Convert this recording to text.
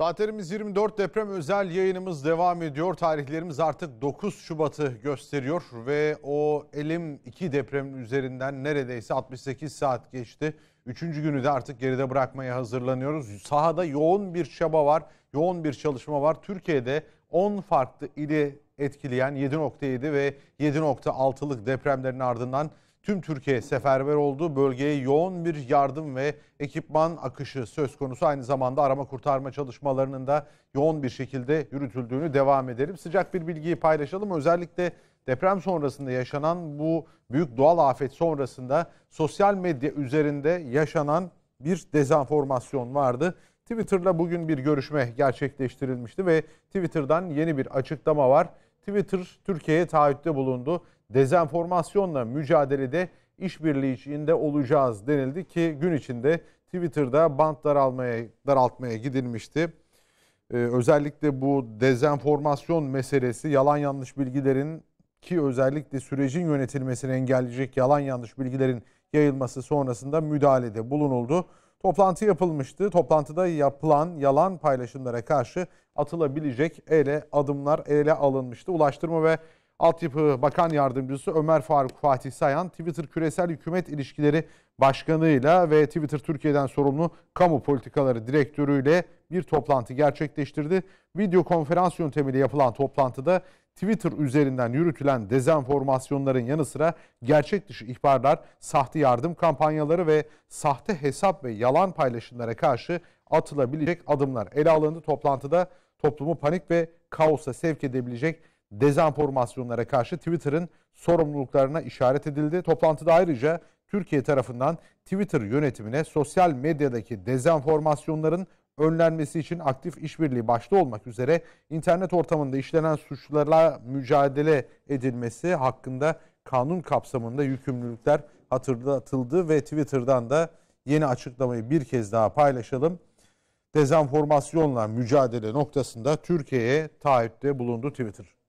Saatlerimiz 24 deprem özel yayınımız devam ediyor. Tarihlerimiz artık 9 Şubat'ı gösteriyor ve o elim 2 depremin üzerinden neredeyse 68 saat geçti. Üçüncü günü de artık geride bırakmaya hazırlanıyoruz. Sahada yoğun bir çaba var, yoğun bir çalışma var. Türkiye'de 10 farklı ili etkileyen 7.7 ve 7.6'lık depremlerin ardından tüm Türkiye seferber oldu. Bölgeye yoğun bir yardım ve ekipman akışı söz konusu. Aynı zamanda arama kurtarma çalışmalarının da yoğun bir şekilde yürütüldüğünü devam edelim. Sıcak bir bilgiyi paylaşalım. Özellikle deprem sonrasında yaşanan bu büyük doğal afet sonrasında sosyal medya üzerinde yaşanan bir dezenformasyon vardı. Twitter'la bugün bir görüşme gerçekleştirilmişti ve Twitter'dan yeni bir açıklama var. Twitter Türkiye'ye taahhütte bulundu. Dezenformasyonla mücadelede işbirliği içinde olacağız denildi ki gün içinde Twitter'da bant daralmaya, daraltmaya gidilmişti. Ee, özellikle bu dezenformasyon meselesi yalan yanlış bilgilerin ki özellikle sürecin yönetilmesini engelleyecek yalan yanlış bilgilerin yayılması sonrasında müdahalede bulunuldu. Toplantı yapılmıştı. Toplantıda yapılan yalan paylaşımlara karşı atılabilecek ele adımlar ele alınmıştı. Ulaştırma ve Altyapı Bakan Yardımcısı Ömer Faruk Fatih Sayan, Twitter Küresel Hükümet İlişkileri Başkanı ile ve Twitter Türkiye'den sorumlu Kamu Politikaları Direktörü ile bir toplantı gerçekleştirdi. Video konferans yöntemiyle yapılan toplantıda Twitter üzerinden yürütülen dezenformasyonların yanı sıra gerçek dışı ihbarlar, sahte yardım kampanyaları ve sahte hesap ve yalan paylaşımlara karşı atılabilecek adımlar ele alındı. Toplantıda toplumu panik ve kaosa sevk edebilecek dezenformasyonlara karşı Twitter'ın sorumluluklarına işaret edildi. Toplantıda ayrıca Türkiye tarafından Twitter yönetimine sosyal medyadaki dezenformasyonların önlenmesi için aktif işbirliği başta olmak üzere internet ortamında işlenen suçlarla mücadele edilmesi hakkında kanun kapsamında yükümlülükler hatırlatıldı ve Twitter'dan da yeni açıklamayı bir kez daha paylaşalım. Dezenformasyonla mücadele noktasında Türkiye'ye taahhütte bulundu Twitter.